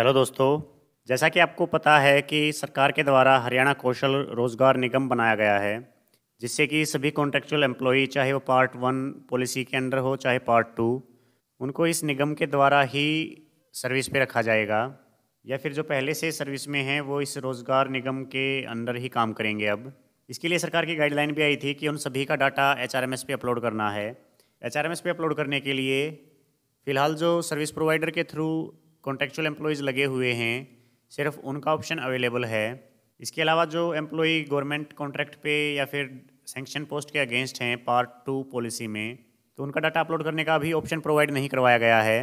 hello दोस्तों जैसा कि आपको पता है कि सरकार के द्वारा हरियाणा कौशल रोजगार निगम बनाया गया है जिससे कि सभी कॉन्ट्रेक्चुअल एम्प्लॉई चाहे वो पार्ट वन पॉलिसी के अंडर हो चाहे पार्ट टू उनको इस निगम के द्वारा ही सर्विस पे रखा जाएगा या फिर जो पहले से सर्विस में हैं वो इस रोज़गार निगम के अंदर ही काम करेंगे अब इसके लिए सरकार की गाइडलाइन भी आई थी कि उन सभी का डाटा एच आर पे अपलोड करना है एच आर पे अपलोड करने के लिए फ़िलहाल जो सर्विस प्रोवाइडर के थ्रू कॉन्ट्रेक्चुअल एम्प्लॉयज़ लगे हुए हैं सिर्फ उनका ऑप्शन अवेलेबल है इसके अलावा जो एम्प्लॉई गवर्नमेंट कॉन्ट्रैक्ट पे या फिर सेंक्शन पोस्ट के अगेंस्ट हैं पार्ट टू पॉलिसी में तो उनका डाटा अपलोड करने का भी ऑप्शन प्रोवाइड नहीं करवाया गया है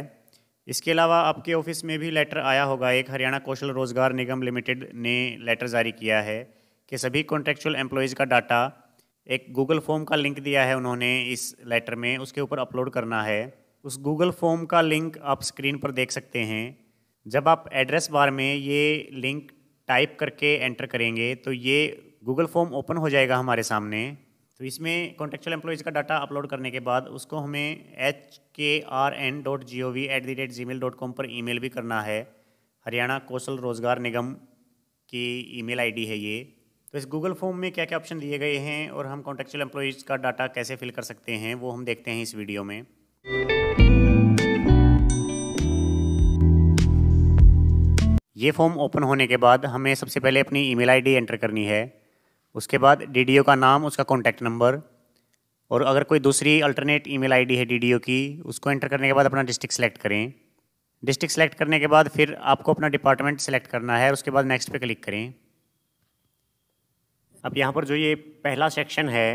इसके अलावा आपके ऑफिस में भी लेटर आया होगा एक हरियाणा कौशल रोजगार निगम लिमिटेड ने लेटर जारी किया है कि सभी कॉन्ट्रेक्चुअल एम्प्लॉयज़ का डाटा एक गूगल फॉर्म का लिंक दिया है उन्होंने इस लेटर में उसके ऊपर अपलोड करना है उस गूगल फॉर्म का लिंक आप स्क्रीन पर देख सकते हैं जब आप एड्रेस बार में ये लिंक टाइप करके एंटर करेंगे तो ये गूगल फॉर्म ओपन हो जाएगा हमारे सामने तो इसमें कॉन्ट्रेक्चुअल एम्प्लॉयज़ का डाटा अपलोड करने के बाद उसको हमें H K R N dot G O V at the rate Gmail dot com पर ई मेल भी करना है हरियाणा कौशल रोज़गार निगम की ई मेल आई डी है ये तो इस गूगल फॉर्म में क्या क्या ऑप्शन दिए गए हैं और हम कॉन्टेक्चुअल एम्प्लॉयज़ का डाटा कैसे फिल कर सकते हैं वो हम देखते हैं इस वीडियो में ये फॉर्म ओपन होने के बाद हमें सबसे पहले अपनी ईमेल आईडी एंटर करनी है उसके बाद डीडीओ का नाम उसका कॉन्टैक्ट नंबर और अगर कोई दूसरी अल्टरनेट ईमेल आईडी है डीडीओ की उसको एंटर करने के बाद अपना डिस्ट्रिक्ट सेलेक्ट करें डिस्ट्रिक्ट सेलेक्ट करने के बाद फिर आपको अपना डिपार्टमेंट सेलेक्ट करना है उसके बाद नेक्स्ट पे क्लिक करें अब यहाँ पर जो ये पहला सेक्शन है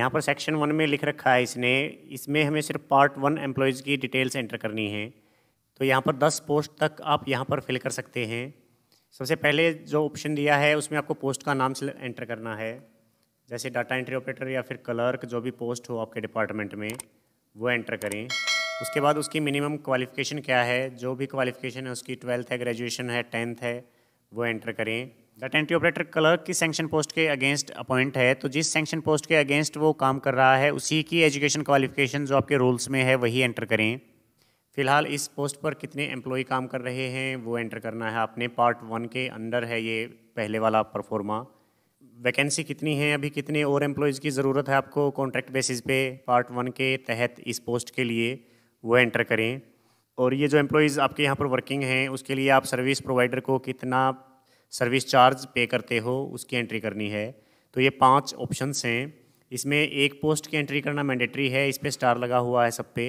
यहाँ पर सेक्शन वन में लिख रखा है इसने इसमें हमें सिर्फ पार्ट वन एम्प्लॉयज़ की डिटेल्स एंटर करनी है तो यहाँ पर 10 पोस्ट तक आप यहाँ पर फिल कर सकते हैं सबसे पहले जो ऑप्शन दिया है उसमें आपको पोस्ट का नाम एंटर करना है जैसे डाटा एंट्री ऑपरेटर या फिर क्लर्क जो भी पोस्ट हो आपके डिपार्टमेंट में वो एंटर करें उसके बाद उसकी मिनिमम क्वालिफिकेशन क्या है जो भी क्वालिफिकेशन है उसकी ट्वेल्थ है ग्रेजुएशन है टेंथ है वो एंटर करें डाटा एंट्री ऑपरेटर क्लर्क की सेंक्शन पोस्ट के अगेंस्ट अपॉइंट है तो जिस सेंक्शन पोस्ट के अगेंस्ट वो काम कर रहा है उसी की एजुकेशन क्वालिफिकेशन जो आपके रूल्स में है वही एंटर करें फिलहाल इस पोस्ट पर कितने एम्प्लॉय काम कर रहे हैं वो एंटर करना है आपने पार्ट वन के अंडर है ये पहले वाला परफॉर्मा वैकेंसी कितनी है अभी कितने और एम्प्लॉयज़ की ज़रूरत है आपको कॉन्ट्रैक्ट बेसिस पे पार्ट वन के तहत इस पोस्ट के लिए वो एंटर करें और ये जो एम्प्लॉयज़ आपके यहाँ पर वर्किंग हैं उसके लिए आप सर्विस प्रोवाइडर को कितना सर्विस चार्ज पे करते हो उसकी एंट्री करनी है तो ये पाँच ऑप्शनस हैं इसमें एक पोस्ट की एंट्री करना मैंडेटरी है इस पर स्टार लगा हुआ है सब पे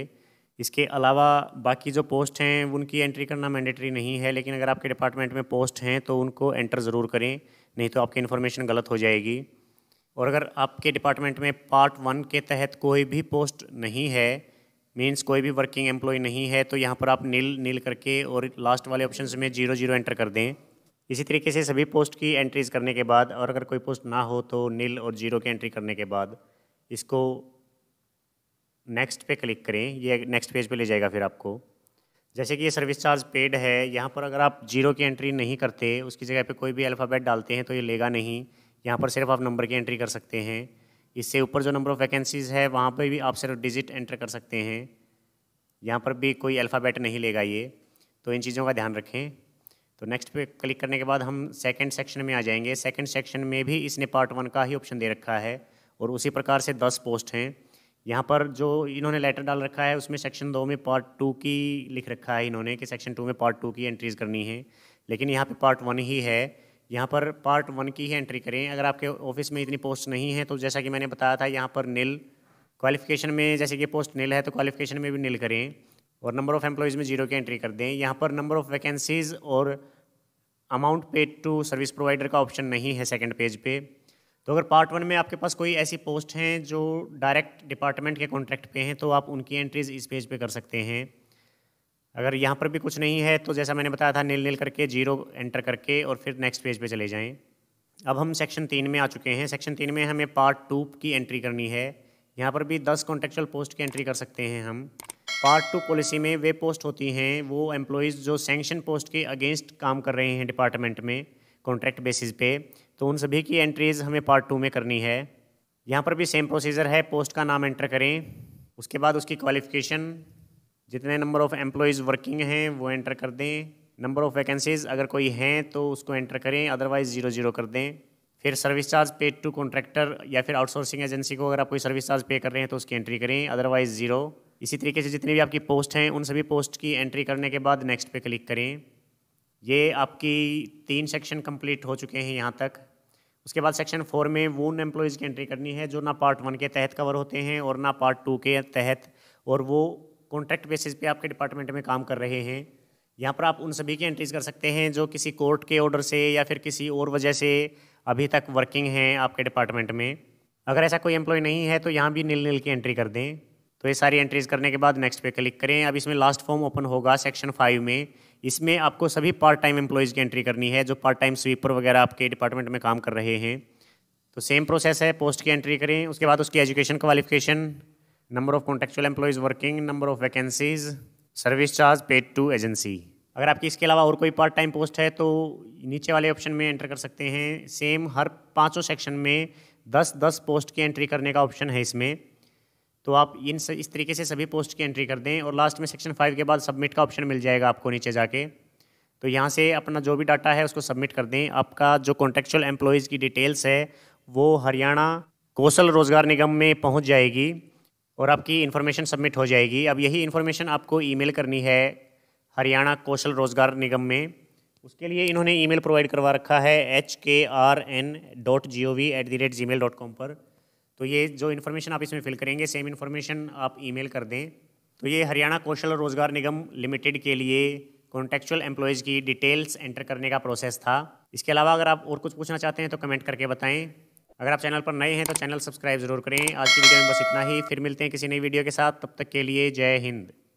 इसके अलावा बाकी जो पोस्ट हैं उनकी एंट्री करना मैंडेटरी नहीं है लेकिन अगर आपके डिपार्टमेंट में पोस्ट हैं तो उनको एंटर ज़रूर करें नहीं तो आपकी इन्फॉर्मेशन गलत हो जाएगी और अगर आपके डिपार्टमेंट में पार्ट वन के तहत कोई भी पोस्ट नहीं है मीन्स कोई भी वर्किंग एम्प्लॉय नहीं है तो यहाँ पर आप नील नील करके और लास्ट वाले ऑप्शन में जीरो जीरो एंटर कर दें इसी तरीके से सभी पोस्ट की एंट्रीज़ करने के बाद और अगर कोई पोस्ट ना हो तो नील और जीरो की एंट्री करने के बाद इसको नेक्स्ट पे क्लिक करें ये नेक्स्ट पेज पे ले जाएगा फिर आपको जैसे कि ये सर्विस चार्ज पेड है यहाँ पर अगर आप जीरो की एंट्री नहीं करते उसकी जगह पे कोई भी अल्फ़ाबेट डालते हैं तो ये लेगा नहीं यहाँ पर सिर्फ आप नंबर की एंट्री कर सकते हैं इससे ऊपर जो नंबर ऑफ़ वैकेंसीज़ है वहाँ पर भी आप सिर्फ डिजिट एंटर कर सकते हैं यहाँ पर भी कोई अल्फ़ाबेट नहीं लेगा ये तो इन चीज़ों का ध्यान रखें तो नेक्स्ट पे क्लिक करने के बाद हम सेकंड सेक्शन में आ जाएंगे सेकंड सेक्शन में भी इसने पार्ट वन का ही ऑप्शन दे रखा है और उसी प्रकार से दस पोस्ट हैं यहाँ पर जो इन्होंने लेटर डाल रखा है उसमें सेक्शन दो में पार्ट टू की लिख रखा है इन्होंने कि सेक्शन टू में पार्ट टू की एंट्रीज करनी है लेकिन यहाँ पे पार्ट वन ही है यहाँ पर पार्ट वन की ही एंट्री करें अगर आपके ऑफिस में इतनी पोस्ट नहीं है तो जैसा कि मैंने बताया था यहाँ पर नील क्वालिफिकेशन में जैसे कि पोस्ट नील है तो क्वालिफिकेशन में भी नील करें और नंबर ऑफ़ एम्प्लॉयज़ में जीरो की एंट्री कर दें यहाँ पर नंबर ऑफ़ वैकेंसीज़ और amount paid to service provider का ऑप्शन नहीं है सेकेंड पेज पे तो अगर पार्ट वन में आपके पास कोई ऐसी पोस्ट हैं जो डायरेक्ट डिपार्टमेंट के कॉन्ट्रैक्ट पे हैं तो आप उनकी एंट्रीज इस पेज पे कर सकते हैं अगर यहाँ पर भी कुछ नहीं है तो जैसा मैंने बताया था नील नील करके जीरो एंटर करके और फिर नेक्स्ट पेज पे चले जाएं अब हम सेक्शन तीन में आ चुके हैं सेक्शन तीन में हमें पार्ट टू की एंट्री करनी है यहाँ पर भी दस कॉन्ट्रेक्चुअल पोस्ट की एंट्री कर सकते हैं हम पार्ट टू पॉलिसी में वे पोस्ट होती हैं वो एम्प्लॉयज़ जो सेंक्शन पोस्ट के अगेंस्ट काम कर रहे हैं डिपार्टमेंट में कॉन्ट्रैक्ट बेसिस पे तो उन सभी की एंट्रीज़ हमें पार्ट टू में करनी है यहाँ पर भी सेम प्रोसीजर है पोस्ट का नाम एंटर करें उसके बाद उसकी क्वालिफिकेशन जितने नंबर ऑफ़ एम्प्लॉयज़ वर्किंग हैं वो एंटर कर दें नंबर ऑफ़ वैकेंसीज़ अगर कोई हैं तो उसको एंटर करें अदरवाइज़ ज़ीरो ज़ीरो कर दें फिर service charge pay to contractor या फिर आउटसोर्सिंग एजेंसी को अगर आप कोई सर्विस चार्ज पे कर रहे हैं तो उसकी एंट्री करें अदरवाइज़ ज़ीरो इसी तरीके से जितनी भी आपकी पोस्ट हैं उन सभी पोस्ट की एंट्री करने के बाद नेक्स्ट पे क्लिक करें ये आपकी तीन सेक्शन कंप्लीट हो चुके हैं यहाँ तक उसके बाद सेक्शन फोर में वो उन एम्प्लॉयज़ की एंट्री करनी है जो ना पार्ट वन के तहत कवर होते हैं और ना पार्ट टू के तहत और वो कॉन्ट्रैक्ट बेसिस पे आपके डिपार्टमेंट में काम कर रहे हैं यहाँ पर आप उन सभी की एंट्रीज कर सकते हैं जो किसी कोर्ट के ऑर्डर से या फिर किसी और वजह से अभी तक वर्किंग हैं आपके डिपार्टमेंट में अगर ऐसा कोई एम्प्लॉय नहीं है तो यहाँ भी नील नील की एंट्री कर दें तो ये सारी एंट्रीज करने के बाद नेक्स्ट पे क्लिक करें अब इसमें लास्ट फॉर्म ओपन होगा सेक्शन फाइव में इसमें आपको सभी पार्ट टाइम एम्प्लॉयज़ की एंट्री करनी है जो पार्ट टाइम स्वीपर वगैरह आपके डिपार्टमेंट में काम कर रहे हैं तो सेम प्रोसेस है पोस्ट की एंट्री करें उसके बाद उसकी education qualification number of contractual employees working number of vacancies service charge paid to agency अगर आपकी इसके अलावा और कोई पार्ट टाइम पोस्ट है तो नीचे वाले ऑप्शन में एंटर कर सकते हैं सेम हर पाँचों सेक्शन में दस दस पोस्ट की एंट्री करने का ऑप्शन है इसमें तो आप इन स, इस तरीके से सभी पोस्ट की एंट्री कर दें और लास्ट में सेक्शन फाइव के बाद सबमिट का ऑप्शन मिल जाएगा आपको नीचे जाके तो यहाँ से अपना जो भी डाटा है उसको सबमिट कर दें आपका जो कॉन्ट्रेक्चुअल एम्प्लॉयज़ की डिटेल्स है वो हरियाणा कौशल रोज़गार निगम में पहुँच जाएगी और आपकी इन्फॉर्मेशन सबमिट हो जाएगी अब यही इन्फॉर्मेशन आपको ई करनी है हरियाणा कौशल रोज़गार निगम में उसके लिए इन्होंने ईमेल प्रोवाइड करवा रखा है H K R N dot G O V at the rate Gmail dot com पर तो ये जो इन्फॉर्मेशन आप इसमें फिल करेंगे सेम इन्फॉर्मेशन आप ईमेल कर दें तो ये हरियाणा कौशल रोजगार निगम लिमिटेड के लिए कॉन्टेक्चुअल एम्प्लॉयज़ की डिटेल्स एंटर करने का प्रोसेस था इसके अलावा अगर आप और कुछ पूछना चाहते हैं तो कमेंट करके बताएं अगर आप चैनल पर नए हैं तो चैनल सब्सक्राइब जरूर करें आज की वीडियो में बस इतना ही फिर मिलते हैं किसी नई वीडियो के साथ तब तक के लिए जय हिंद